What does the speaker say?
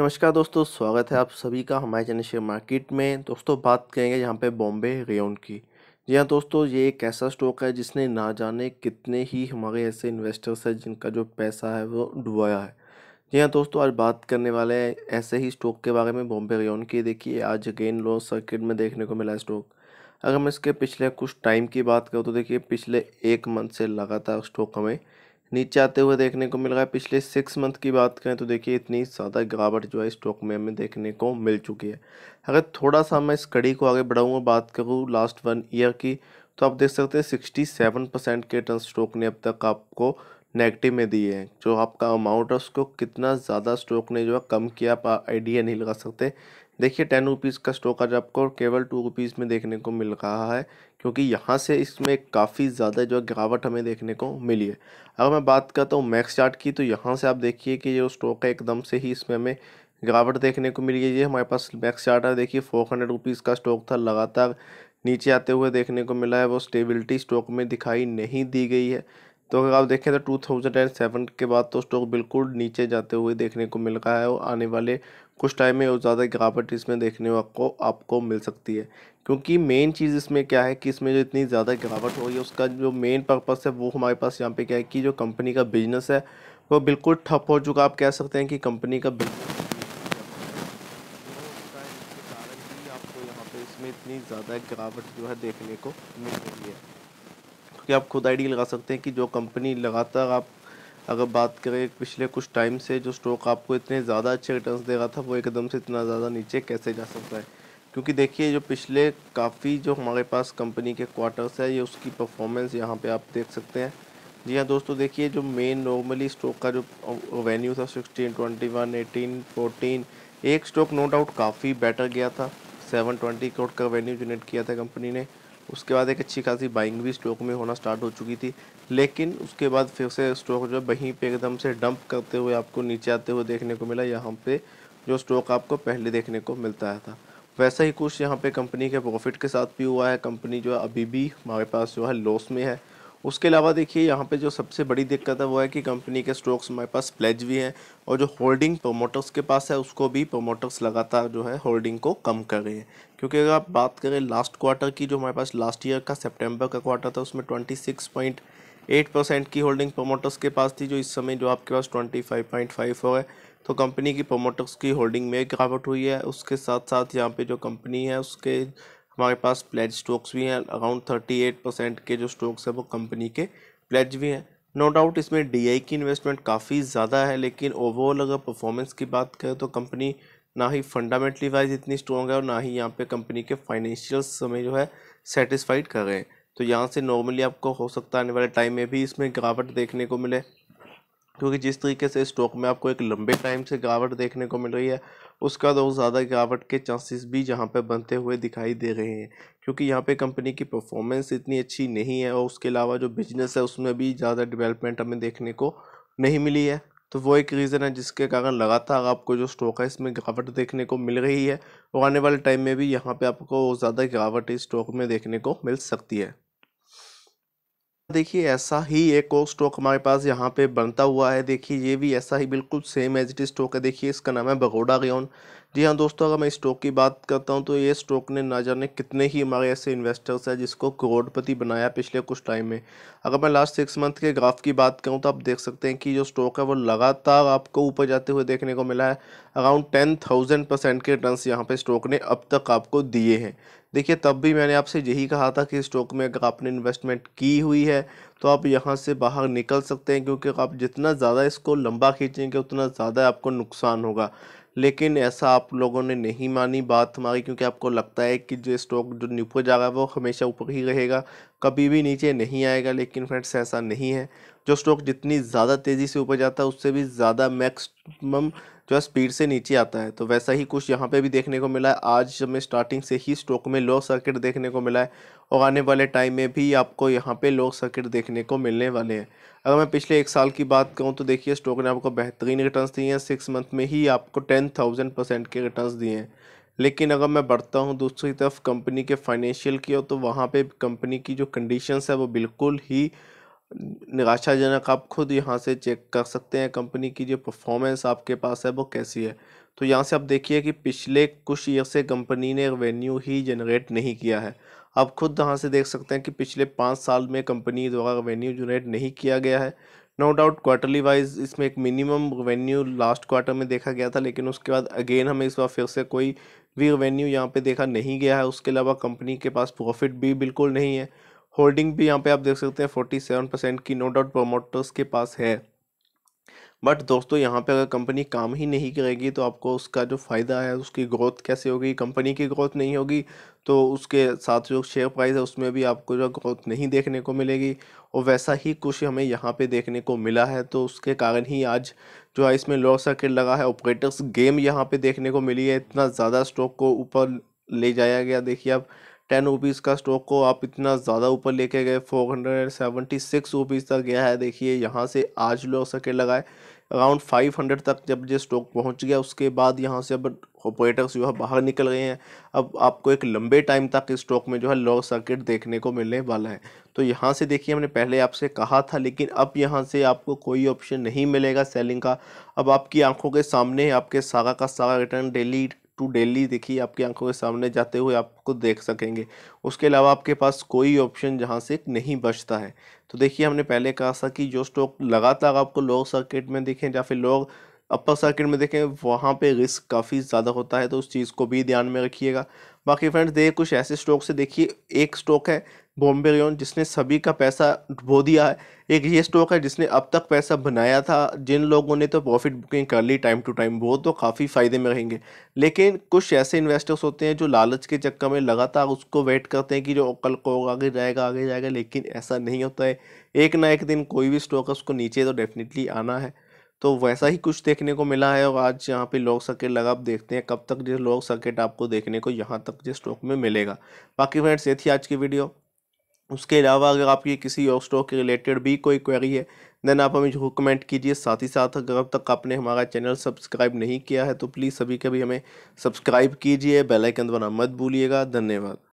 नमस्कार दोस्तों स्वागत है आप सभी का हमारे चैनल शेयर मार्केट में दोस्तों बात करेंगे यहाँ पे बॉम्बे रेउन की जी हाँ दोस्तों ये एक ऐसा स्टॉक है जिसने ना जाने कितने ही हमारे ऐसे इन्वेस्टर्स हैं जिनका जो पैसा है वो डुबाया है जी हाँ दोस्तों आज बात करने वाले हैं ऐसे ही स्टॉक के बारे में बॉम्बे रेउन की देखिए आज अगेन लो सर्किट में देखने को मिला स्टॉक अगर हम इसके पिछले कुछ टाइम की बात करूँ तो देखिए पिछले एक मंथ से लगातार स्टॉक हमें नीचे आते हुए देखने को मिल रहा है पिछले सिक्स मंथ की बात करें तो देखिए इतनी ज़्यादा गिरावट जो है स्टॉक में हमें देखने को मिल चुकी है अगर थोड़ा सा मैं इस कड़ी को आगे बढ़ाऊँगा बात करूँ लास्ट वन ईयर की तो आप देख सकते हैं सिक्सटी सेवन परसेंट के रिटर्न स्टॉक ने अब तक आपको नेगेटिव में दिए हैं जो आपका अमाउंट है उसको कितना ज़्यादा स्टॉक ने जो है कम किया आप आइडिया नहीं लगा सकते देखिए टेन रुपीज़ का स्टॉक आज आपको केवल टू रुपीज़ में देखने को मिल रहा है क्योंकि यहाँ से इसमें काफ़ी ज़्यादा जो गिरावट हमें देखने को मिली है अगर मैं बात करता हूँ मैक्स चार्ट की तो यहाँ से आप देखिए कि जो स्टॉक है एकदम से ही इसमें हमें गिरावट देखने को मिली है ये हमारे पास मैक्स चार्ट है देखिए फोर हंड्रेड रुपीज़ का स्टॉक था लगातार नीचे आते हुए देखने को मिला है वो स्टेबिलिटी स्टॉक में दिखाई नहीं दी गई है तो अगर आप देखें तो 2007 के बाद तो स्टॉक बिल्कुल नीचे जाते हुए देखने को मिल रहा है और आने वाले कुछ टाइम में और ज़्यादा गिरावट इसमें देखने को आपको मिल सकती है क्योंकि मेन चीज़ इसमें क्या है कि इसमें जो इतनी ज़्यादा गिरावट हो रही है उसका जो मेन पर्पस है वो हमारे पास यहाँ पे क्या है कि जो कंपनी का बिजनेस है वो बिल्कुल ठप हो चुका आप कह सकते हैं कि कंपनी का बिजनेस इसमें इतनी ज़्यादा गिरावट जो है देखने को मिल रही है कि आप खुद आईडी लगा सकते हैं कि जो कंपनी लगातार आप अगर बात करें पिछले कुछ टाइम से जो स्टॉक आपको इतने ज़्यादा अच्छे रिटर्न दे रहा था वो एकदम से इतना ज़्यादा नीचे कैसे जा सकता है क्योंकि देखिए जो पिछले काफ़ी जो हमारे पास कंपनी के क्वार्टर्स है ये उसकी परफॉर्मेंस यहाँ पे आप देख सकते हैं जी हाँ दोस्तों देखिए जो मेन नॉर्मली स्टॉक का जो वेन्यू था sixteen twenty one eighteen fourteen एक स्टॉक नो डाउट काफ़ी बेटर गया था सेवन ट्वेंटी करोड़ का वेन्यू जनरेट किया था कंपनी ने उसके बाद एक अच्छी खासी बाइंग भी स्टॉक में होना स्टार्ट हो चुकी थी लेकिन उसके बाद फिर से स्टॉक जो है वहीं पर एकदम से डंप करते हुए आपको नीचे आते हुए देखने को मिला यहाँ पे जो स्टॉक आपको पहले देखने को मिलता है था वैसा ही कुछ यहाँ पे कंपनी के प्रॉफिट के साथ भी हुआ है कंपनी जो है अभी भी हमारे पास जो है लॉस में है उसके अलावा देखिए यहाँ पे जो सबसे बड़ी दिक्कत है वो है कि कंपनी के स्टॉक्स हमारे पास प्लेज भी हैं और जो होल्डिंग प्रोमोटर्स के पास है उसको भी प्रोमोटर्स लगातार जो है होल्डिंग को कम कर रहे हैं क्योंकि अगर आप बात करें लास्ट क्वार्टर की जो हमारे पास लास्ट ईयर का सेप्टेम्बर का क्वार्टर था उसमें twenty six point eight percent की होल्डिंग प्रोमोटर्स के पास थी जो इस समय जो आपके पास ट्वेंटी फाइव पॉइंट फाइव हो है तो कंपनी की प्रोमोटर्स की होल्डिंग में गिरावट हुई है उसके साथ साथ यहाँ पर जो कंपनी है उसके हमारे पास प्लेज स्टॉक्स भी हैं अराउंड थर्टी एट परसेंट के जो स्टॉक्स हैं वो कंपनी के प्लेज भी हैं नो डाउट इसमें डी की इन्वेस्टमेंट काफ़ी ज़्यादा है लेकिन ओवरऑल अगर परफॉर्मेंस की बात करें तो कंपनी ना ही फंडामेंटली वाइज इतनी स्ट्रॉन्ग है और ना ही यहाँ पे कंपनी के फाइनेंशियल्स समय जो है सेटिस्फाइड कर रहे हैं तो यहाँ से नॉर्मली आपको हो सकता है आने वाले टाइम में भी इसमें गिरावट देखने को मिले क्योंकि जिस तरीके से स्टॉक में आपको एक लंबे टाइम से गिरावट देखने को मिल रही है उसका दो तो ज़्यादा गिरावट के चांसेस भी यहाँ पे बनते हुए दिखाई दे रहे हैं क्योंकि यहाँ पे कंपनी की परफॉर्मेंस इतनी अच्छी नहीं है और उसके अलावा जो बिजनेस है उसमें भी ज़्यादा डेवलपमेंट हमें देखने को नहीं मिली है तो वो एक रीज़न है जिसके कारण लगातार आपको जो स्टॉक है इसमें गिरावट देखने को मिल रही है और आने वाले टाइम में भी यहाँ पर आपको ज़्यादा गिरावट इस स्टॉक में देखने को मिल सकती है देखिए ऐसा ही एक और स्टॉक हमारे पास यहाँ पे बनता हुआ है देखिए ये भी ऐसा ही बिल्कुल सेम एज इट स्टॉक है देखिए इसका नाम है बगोडा रेन जी हाँ दोस्तों अगर मैं स्टॉक की बात करता हूँ तो ये स्टॉक ने ना जाने कितने ही हमारे ऐसे इन्वेस्टर्स हैं जिसको करोड़पति बनाया पिछले कुछ टाइम में अगर मैं लास्ट सिक्स मंथ के ग्राफ की बात करूँ तो आप देख सकते हैं कि जो स्टॉक है वो लगातार आपको ऊपर जाते हुए देखने को मिला है अराउंड टेन थाउजेंड परसेंट के रिटर्न यहाँ पर स्टॉक ने अब तक आपको दिए हैं देखिए तब भी मैंने आपसे यही कहा था कि स्टॉक में अगर आपने इन्वेस्टमेंट की हुई है तो आप यहाँ से बाहर निकल सकते हैं क्योंकि आप जितना ज़्यादा इसको लंबा खींचेंगे उतना ज़्यादा आपको नुकसान होगा लेकिन ऐसा आप लोगों ने नहीं मानी बात हमारी क्योंकि आपको लगता है कि जो स्टॉक जो निपो जा रहा है वो हमेशा ऊपर ही रहेगा कभी भी नीचे नहीं आएगा लेकिन फ्रेंड्स ऐसा नहीं है जो स्टॉक जितनी ज़्यादा तेज़ी से ऊपर जाता है उससे भी ज़्यादा मैक्सिमम जो है स्पीड से नीचे आता है तो वैसा ही कुछ यहाँ पे भी देखने को मिला है आज हमें स्टार्टिंग से ही स्टॉक में लो सर्किट देखने को मिला है और आने वाले टाइम में भी आपको यहाँ पे लो सर्किट देखने को मिलने वाले हैं अगर मैं पिछले एक साल की बात करूँ तो देखिए स्टॉक ने आपको बेहतरीन रिटर्न दिए हैं सिक्स मंथ में ही आपको टेन थाउजेंड परसेंट के रिटर्न दिए हैं लेकिन अगर मैं बढ़ता हूँ दूसरी तरफ कंपनी के फाइनेंशियल की ओर तो वहाँ पर कंपनी की जो कंडीशन है वो बिल्कुल ही निराशाजनक आप खुद यहाँ से चेक कर सकते हैं कंपनी की जो परफॉर्मेंस आपके पास है वो कैसी है तो यहाँ से आप देखिए कि पिछले कुछ ईयर से कंपनी ने रेवेन्यू ही जनरेट नहीं किया है आप खुद यहाँ से देख सकते हैं कि पिछले पाँच साल में कंपनी द्वारा रेवेन्यू जनरेट नहीं किया गया है नो डाउट क्वार्टरली वाइज इसमें एक मिनिमम रेवेन्यू लास्ट क्वार्टर में देखा गया था लेकिन उसके बाद अगेन हमें इस बार फिर से कोई भी रेवेन्यू यहाँ पे देखा नहीं गया है उसके अलावा कंपनी के पास प्रॉफिट भी बिल्कुल नहीं है होल्डिंग भी यहाँ पे आप देख सकते हैं फोर्टी सेवन परसेंट की नो डाउट प्रोमोटर्स के पास है बट दोस्तों यहाँ पे अगर कंपनी काम ही नहीं करेगी तो आपको उसका जो फ़ायदा है उसकी ग्रोथ कैसे होगी कंपनी की ग्रोथ नहीं होगी तो उसके साथ जो शेयर प्राइस है उसमें भी आपको जो ग्रोथ नहीं देखने को मिलेगी और वैसा ही कुछ हमें यहाँ पे देखने को मिला है तो उसके कारण ही आज जो है इसमें लोअर सर्किट लगा है ऑपरेटर्स गेम यहाँ पर देखने को मिली है इतना ज़्यादा स्टॉक को ऊपर ले जाया गया देखिए आप टेन रुपीज़ का स्टॉक को आप इतना ज़्यादा ऊपर लेके गए four hundred and seventy six rupees तक गया है देखिए यहाँ से आज लोग सके लगाए अराउंड फाइव हंड्रेड तक जब ये स्टॉक पहुँच गया उसके बाद यहाँ से अब ऑपरेटर्स जो है बाहर निकल गए हैं अब आपको एक लंबे टाइम तक इस स्टॉक में जो है लॉन्ग सर्किट देखने को मिलने वाला है तो यहाँ से देखिए हमने पहले आपसे कहा था लेकिन अब यहाँ से आपको कोई ऑप्शन नहीं मिलेगा सेलिंग का अब आपकी आंखों के सामने आपके सारा का सारा रिटर्न डेली टू डेली देखिए आपकी आंखों के सामने जाते हुए आपको देख सकेंगे उसके अलावा आपके पास कोई ऑप्शन जहां से नहीं बचता है तो देखिए हमने पहले कहा था कि जो स्टॉक लगातार आपको लो सर्किट में दिखें या फिर लोग अपर सर्किट में देखें वहाँ पे रिस्क काफ़ी ज़्यादा होता है तो उस चीज़ को भी ध्यान में रखिएगा बाकी फ्रेंड्स देखिए कुछ ऐसे स्टॉक से देखिए एक स्टॉक है बॉम्बे रियोन जिसने सभी का पैसा डुबो दिया है एक ये स्टॉक है जिसने अब तक पैसा बनाया था जिन लोगों ने तो प्रॉफिट बुकिंग कर ली टाइम टू टाइम वो तो काफ़ी फ़ायदे में रहेंगे लेकिन कुछ ऐसे इन्वेस्टर्स होते हैं जो लालच के चक्कर में लगातार उसको वेट करते हैं कि जो कल को आगे जाएगा आगे जाएगा लेकिन ऐसा नहीं होता है एक ना एक दिन कोई भी स्टॉक है उसको नीचे तो डेफिनेटली आना है तो वैसा ही कुछ देखने को मिला है और आज यहाँ पे लॉक सर्किट लगा आप देखते हैं कब तक जो लॉक सर्किट आपको देखने को यहाँ तक जो स्टॉक में मिलेगा बाकी फ्रेंड्स ये थी आज की वीडियो उसके अलावा अगर आपकी किसी और स्टॉक के रिलेटेड भी कोई क्वेरी है देन आप हमें जरूर कमेंट कीजिए साथ ही साथ अगर अब तक आपने हमारा चैनल सब्सक्राइब नहीं किया है तो प्लीज़ सभी कभी हमें सब्सक्राइब कीजिए बेलाइकन द्वारा मत भूलिएगा धन्यवाद